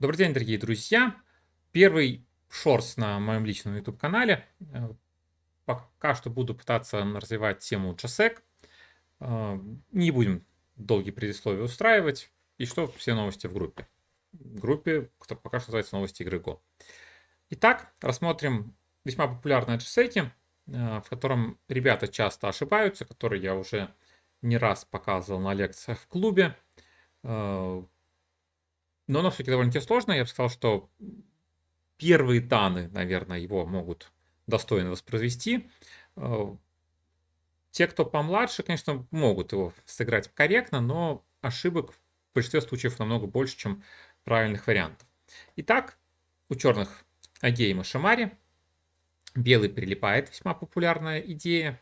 Добрый день, дорогие друзья. Первый шорс на моем личном YouTube-канале. Э, пока что буду пытаться развивать тему часек. Э, не будем долгие предисловия устраивать. И что все новости в группе. В группе, кто пока что называется новости игры Go. Итак, рассмотрим весьма популярные JSEC, э, в котором ребята часто ошибаются, которые я уже не раз показывал на лекциях в клубе но оно все-таки довольно-таки сложно. Я бы сказал, что первые таны, наверное, его могут достойно воспроизвести. Э, те, кто помладше, конечно, могут его сыграть корректно, но ошибок в большинстве случаев намного больше, чем правильных вариантов. Итак, у черных Агейма Шамари. Белый прилипает, весьма популярная идея.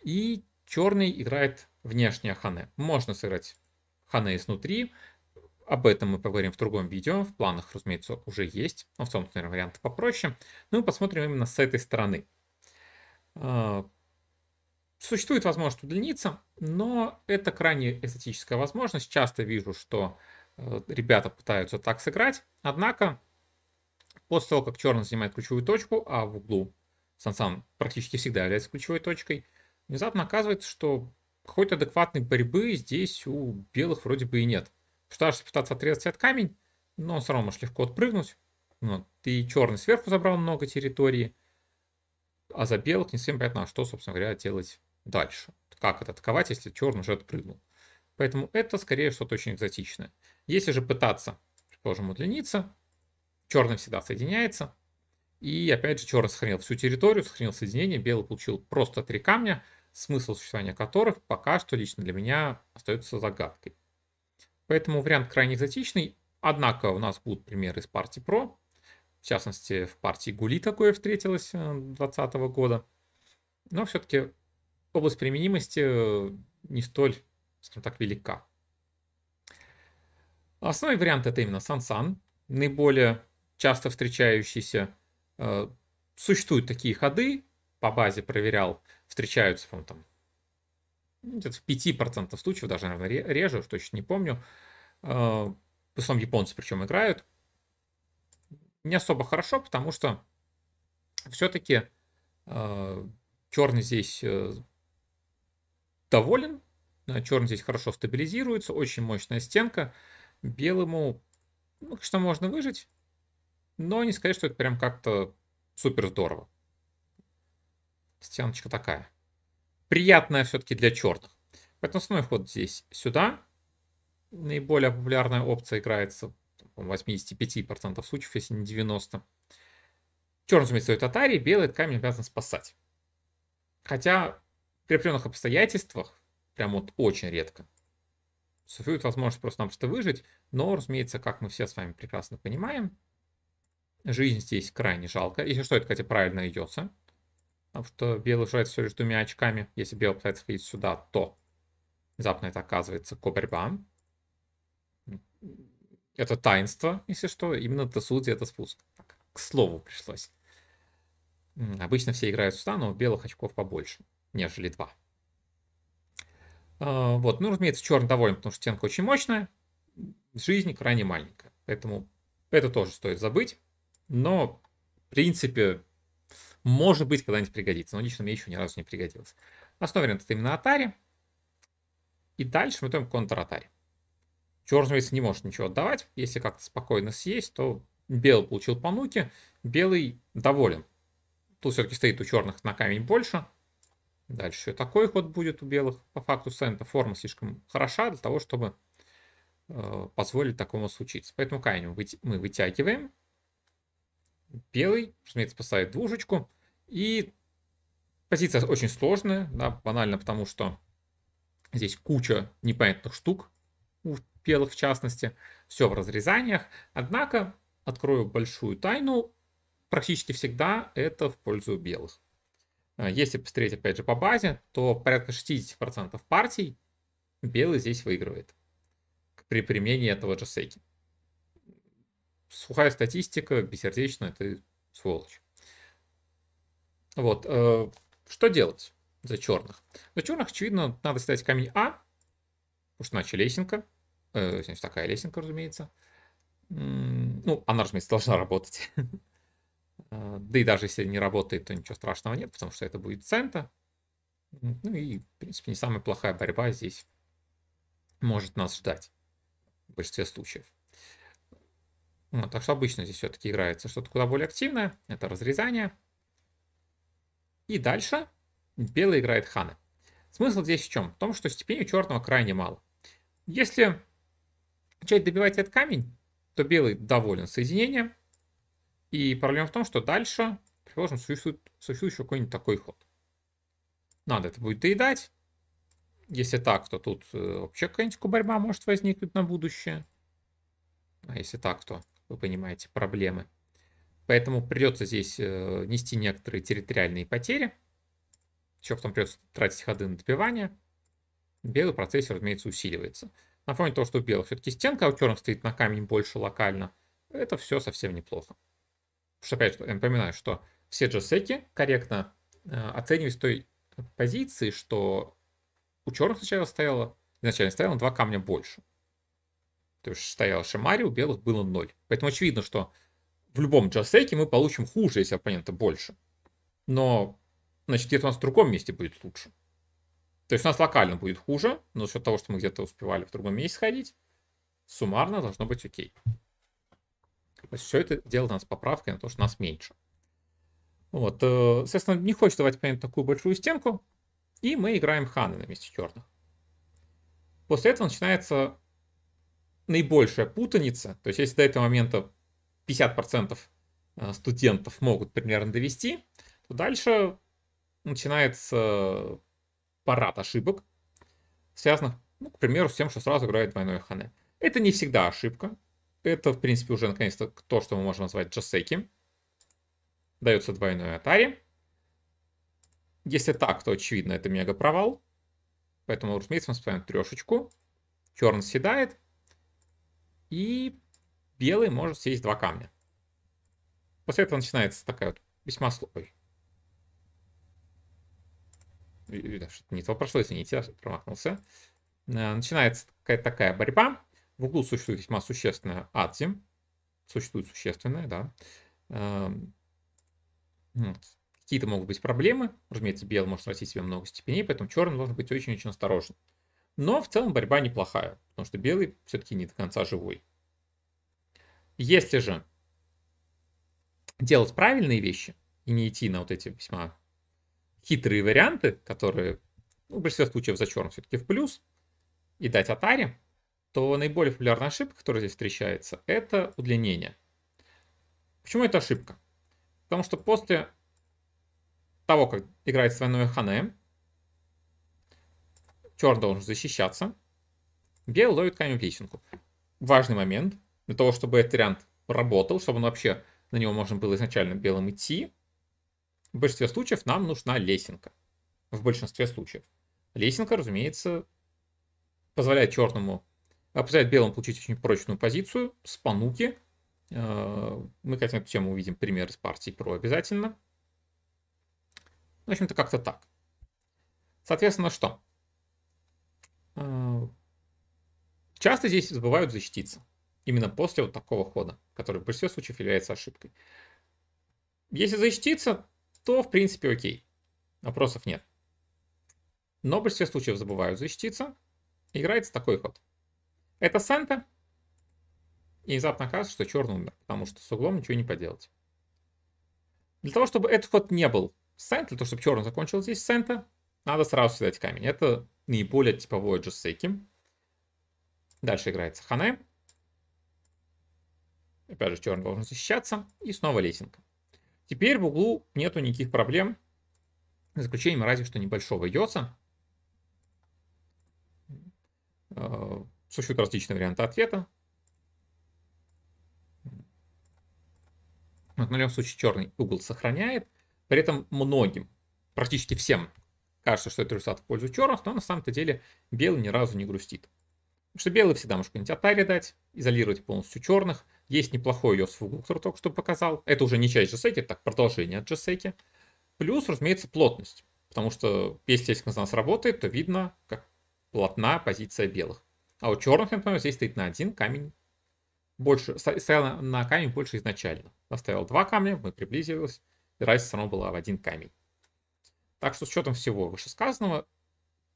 И черный играет внешне Хане. Можно сыграть Хане изнутри, об этом мы поговорим в другом видео, в планах, разумеется, уже есть, но в целом, наверное, вариант попроще. Но ну мы посмотрим именно с этой стороны. А, существует возможность удлиниться, но это крайне эстетическая возможность. Часто вижу, что э, ребята пытаются так сыграть, однако после того, как черный занимает ключевую точку, а в углу Сансан практически всегда является ключевой точкой, внезапно оказывается, что какой-то адекватной борьбы здесь у белых вроде бы и нет. Пытаешься пытаться отрезать от камень, но все равно можешь легко отпрыгнуть. Ну вот. Ты черный сверху забрал много территории, а за белых не совсем понятно, что, собственно говоря, делать дальше. Как это атаковать, если черный уже отпрыгнул. Поэтому это скорее что-то очень экзотичное. Если же пытаться, предположим, удлиниться, черный всегда соединяется. И опять же, черный сохранил всю территорию, сохранил соединение, белый получил просто три камня, смысл существования которых пока что лично для меня остается загадкой. Поэтому вариант крайне экзотичный. Однако у нас будут примеры из партии Про. В частности, в партии Гули такое встретилось 2020 э, года. Но все-таки область применимости э, не столь, скажем так, велика. Основной вариант это именно Сансан, наиболее часто встречающийся. Э, существуют такие ходы, по базе проверял, встречаются, по там, ну, где-то в 5% случаев, даже, наверное, реже, уж точно не помню. А, в основном японцы причем играют. Не особо хорошо, потому что все-таки а, черный здесь э, доволен. Черный здесь хорошо стабилизируется, очень мощная стенка. Белому, ну, конечно, можно выжить, но не сказать, что это прям как-то супер здорово. Стеночка такая приятная все-таки для черных. Поэтому основной ход здесь сюда. Наиболее популярная опция играется в 85% случаев, если не 90%. Черный заместитель Татарии, белый камень обязан спасать. Хотя при определенных обстоятельствах, прям вот очень редко, существует возможность просто-напросто выжить, но, разумеется, как мы все с вами прекрасно понимаем, жизнь здесь крайне жалко. Если что, это, кстати, правильно идется. Потому а что белый жрец все лишь двумя очками. Если белый пытается ходить сюда, то внезапно это оказывается кобрьба. Это таинство, если что. Именно до судьи это спуск. Так, к слову пришлось. Обычно все играют сюда, но белых очков побольше, нежели два. А, вот, ну, разумеется, черный доволен, потому что стенка очень мощная. Жизнь крайне маленькая. Поэтому это тоже стоит забыть. Но, в принципе, может быть, когда-нибудь пригодится, но лично мне еще ни разу не пригодилось. На основе это именно Atari. И дальше мы идем к контр-Atari. Черный не может ничего отдавать. Если как-то спокойно съесть, то белый получил по нуке, белый доволен. Тут все-таки стоит у черных на камень больше. Дальше такой ход будет у белых. По факту сента форма слишком хороша для того, чтобы э, позволить такому случиться. Поэтому камень мы вытягиваем. Белый, разумеется, поставит двушечку. И позиция очень сложная, да, банально, потому что здесь куча непонятных штук, у белых в частности, все в разрезаниях. Однако, открою большую тайну, практически всегда это в пользу белых. А, если посмотреть, опять же, по базе, то порядка 60% партий белый здесь выигрывает при применении этого же секи. Сухая статистика, бессердечная, ты сволочь. Вот. Э, что делать за черных? За черных, очевидно, надо ставить камень А, потому что иначе лесенка. Э, Значит, такая лесенка, разумеется. Ну, она, разумеется, должна работать. Э, да и даже если не работает, то ничего страшного нет, потому что это будет цента. Ну и, в принципе, не самая плохая борьба здесь может нас ждать в большинстве случаев. Ну, так что обычно здесь все-таки играется что-то куда более активное. Это разрезание. И дальше белый играет хана. Смысл здесь в чем? В том, что степени у черного крайне мало. Если начать добивать этот камень, то белый доволен соединением. И проблема в том, что дальше существует еще какой-нибудь такой ход. Надо это будет доедать. Если так, то тут э, вообще какая-нибудь борьба может возникнуть на будущее. А если так, то вы понимаете проблемы. Поэтому придется здесь э, нести некоторые территориальные потери. Еще потом придется тратить ходы на добивание. Белый процессор, разумеется, усиливается. На фоне того, что у белых все-таки стенка, а у черных стоит на камень больше локально, это все совсем неплохо. Потому что, опять же, я напоминаю, что все джесеки корректно э, оценивались той позиции, что у черных сначала стояло, изначально стояло два камня больше. То есть стояло Шамари, у белых было ноль. Поэтому очевидно, что в любом джастейке мы получим хуже, если оппонента больше. Но, значит, где-то у нас в другом месте будет лучше. То есть у нас локально будет хуже, но за счет того, что мы где-то успевали в другом месте сходить, суммарно должно быть окей. То есть все это дело нас поправкой на то, что нас меньше. Вот, э, соответственно, не хочет давать оппонент такую большую стенку, и мы играем ханы на месте черных. После этого начинается наибольшая путаница. То есть, если до этого момента 50% э, студентов могут примерно довести, то дальше начинается парад ошибок, связанных, ну, к примеру, с тем, что сразу играет двойное хане. Это не всегда ошибка. Это, в принципе, уже наконец-то то, что мы можем назвать джасеки. Дается двойное атари. Если так, то, очевидно, это мега провал. Поэтому, разумеется, мы ставим трешечку. Черн седает. И белый может съесть два камня. После этого начинается такая вот весьма слой. Видно, что-то не то прошло, извините, я промахнулся. Э, начинается какая такая борьба. В углу существует весьма существенная Адзи. Существует существенная, да. Эм, Какие-то могут быть проблемы. Разумеется, белый может растить себе много степеней, поэтому черный должен быть очень-очень осторожен. Но в целом борьба неплохая, потому что белый все-таки не до конца живой. Если же делать правильные вещи и не идти на вот эти весьма хитрые варианты, которые ну, в большинстве случаев за все-таки в плюс, и дать атаре, то наиболее популярная ошибка, которая здесь встречается, это удлинение. Почему это ошибка? Потому что после того, как играет двойное хане, черт должен защищаться, белый ловит камень в личинку. Важный момент для того, чтобы этот вариант работал, чтобы он вообще на него можно было изначально белым идти, в большинстве случаев нам нужна лесенка. В большинстве случаев. Лесенка, разумеется, позволяет черному, а позволяет белому получить очень прочную позицию, с пануки. Э, мы, кстати, на эту тему увидим пример из партии про обязательно. В общем-то, как-то так. Соответственно, что? Э, часто здесь забывают защититься. Именно после вот такого хода, который в большинстве случаев является ошибкой. Если защититься, то в принципе окей. Вопросов нет. Но в большинстве случаев забывают защититься. Играется такой ход. Это Санта. И внезапно оказывается, что черный умер, потому что с углом ничего не поделать. Для того, чтобы этот ход не был Сент, для того, чтобы черный закончил здесь Сента, надо сразу съедать камень. Это наиболее типовое джессейки. Дальше играется ханэ. Опять же, черный должен защищаться. И снова лесенка. Теперь в углу нету никаких проблем. За исключением разве что небольшого йоса. Э, Существуют различные варианты ответа. Вот ну, в любом случае черный угол сохраняет. При этом многим, практически всем, кажется, что это результат в пользу черных, но на самом-то деле белый ни разу не грустит. Потому что белый всегда может какую-нибудь атари дать, изолировать полностью черных – есть неплохой ее фугу, который только что показал. Это уже не часть JSEC, так продолжение от JSEC. Плюс, разумеется, плотность. Потому что если здесь нас работает, то видно, как плотна позиция белых. А у черных, например, здесь стоит на один камень больше, стоял на камень больше изначально. Оставил два камня, мы приблизились, и разница все равно была в один камень. Так что с учетом всего вышесказанного,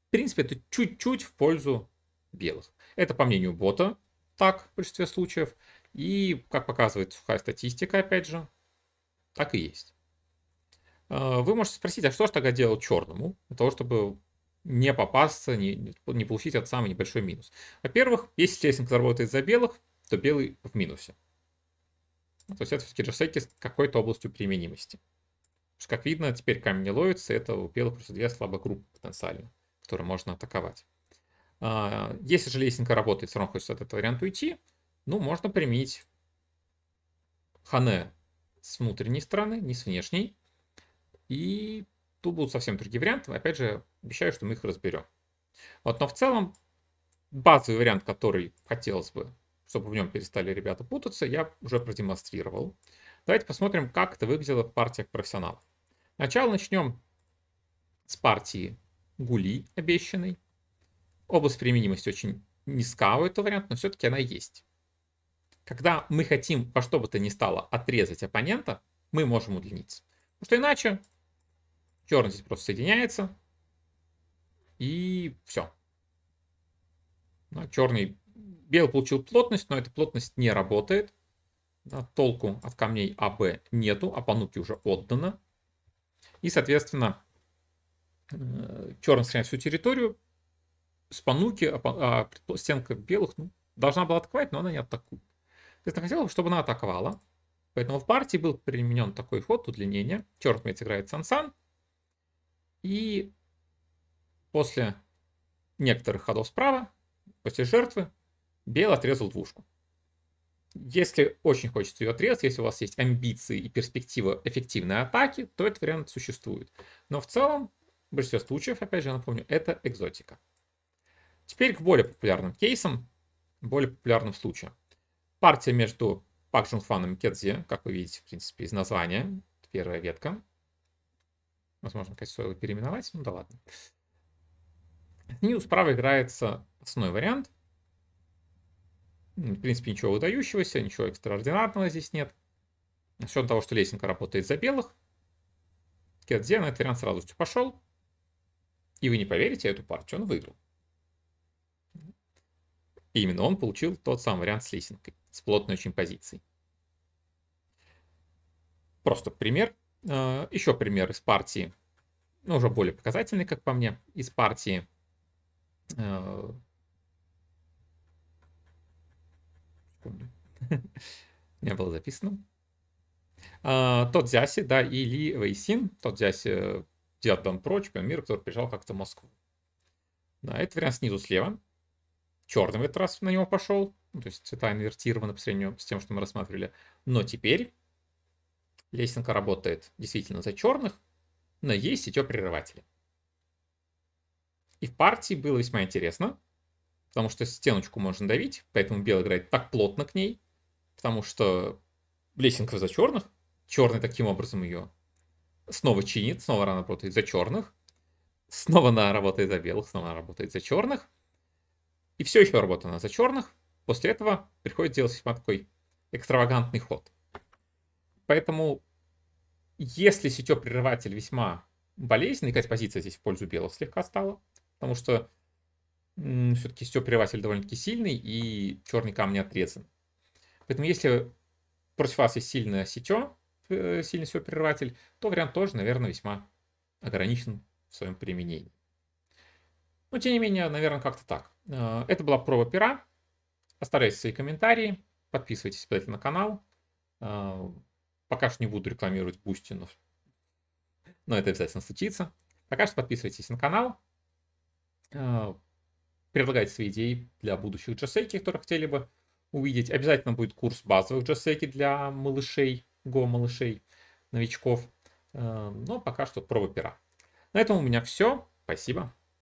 в принципе, это чуть-чуть в пользу белых. Это, по мнению бота, так в большинстве случаев. И, как показывает сухая статистика, опять же, так и есть. А, вы можете спросить, а что же тогда делал черному, для того, чтобы не попасться, не, не получить этот самый небольшой минус? Во-первых, если лестница работает за белых, то белый в минусе. Ну, то есть это все-таки джерсеки с какой-то областью применимости. Потому что, как видно, теперь камень не ловится, это у белых просто две слабых группы потенциально, которые можно атаковать. А, если же лесенка работает, все равно хочется от этого варианта уйти. Ну, можно применить хане с внутренней стороны, не с внешней. И тут будут совсем другие варианты. Опять же, обещаю, что мы их разберем. Вот, но в целом, базовый вариант, который хотелось бы, чтобы в нем перестали ребята путаться, я уже продемонстрировал. Давайте посмотрим, как это выглядело в партиях профессионалов. Сначала начнем с партии Гули обещанной. Область применимости очень низка у этого варианта, но все-таки она есть. Когда мы хотим во что бы то ни стало отрезать оппонента, мы можем удлиниться. Потому что иначе черный здесь просто соединяется, и все. Да, черный, белый получил плотность, но эта плотность не работает. Да, толку от камней АБ нету, а пануки уже отдано. И, соответственно, э, черный сохраняет всю территорию. С пануки а, а, стенка белых ну, должна была атаковать, но она не атакует. Естественно, хотел, чтобы она атаковала. Поэтому в партии был применен такой ход удлинения. Черт мать играет Сансан. И после некоторых ходов справа, после жертвы, Бел отрезал двушку. Если очень хочется ее отрезать, если у вас есть амбиции и перспектива эффективной атаки, то этот вариант существует. Но в целом, в большинстве случаев, опять же, я напомню, это экзотика. Теперь к более популярным кейсам, более популярным случаям партия между Пак Фаном и Кедзи, как вы видите, в принципе, из названия. Первая ветка. Возможно, конечно, стоило переименовать, ну да ладно. Снизу справа играется основной вариант. В принципе, ничего выдающегося, ничего экстраординарного здесь нет. С учетом того, что лесенка работает за белых, Кедзе на этот вариант с радостью пошел. И вы не поверите, эту партию он выиграл. И именно он получил тот самый вариант с лесенкой, с плотной очень позицией. Просто пример. А, Еще пример из партии, ну, уже более показательный, как по мне, из партии а, Не было записано. А, тот Зяси, да, Или Вейсин, тот Зяси, э, дед Дон Про, мир который пришел как-то в Москву. Да, это вариант снизу слева черный в этот раз на него пошел, ну, то есть цвета инвертированы по сравнению с тем, что мы рассматривали. Но теперь лесенка работает действительно за черных, но есть и те прерыватели. И в партии было весьма интересно, потому что стеночку можно давить, поэтому белый играет так плотно к ней, потому что лесенка за черных, черный таким образом ее снова чинит, снова она работает за черных, снова она работает за белых, снова она работает за черных – и все еще работа на за черных. После этого приходит делать весьма такой экстравагантный ход. Поэтому, если сетё-прерыватель весьма болезненный, какая позиция здесь в пользу белых слегка стала, потому что все-таки сетё-прерыватель довольно-таки сильный, и черный камень отрезан. Поэтому, если против вас есть сильное сетё, э, сильный сетё-прерыватель, то вариант тоже, наверное, весьма ограничен в своем применении. Но, тем не менее, наверное, как-то так. Э, это была проба пера. Оставляйте свои комментарии. Подписывайтесь обязательно на канал. Э, пока что не буду рекламировать Бустинов. Но это обязательно случится. Пока что подписывайтесь на канал. Э, предлагайте свои идеи для будущих JSEC, которые хотели бы увидеть. Обязательно будет курс базовых JSEC для малышей, го-малышей, новичков. Но пока что проба пера. На этом у меня все. Спасибо.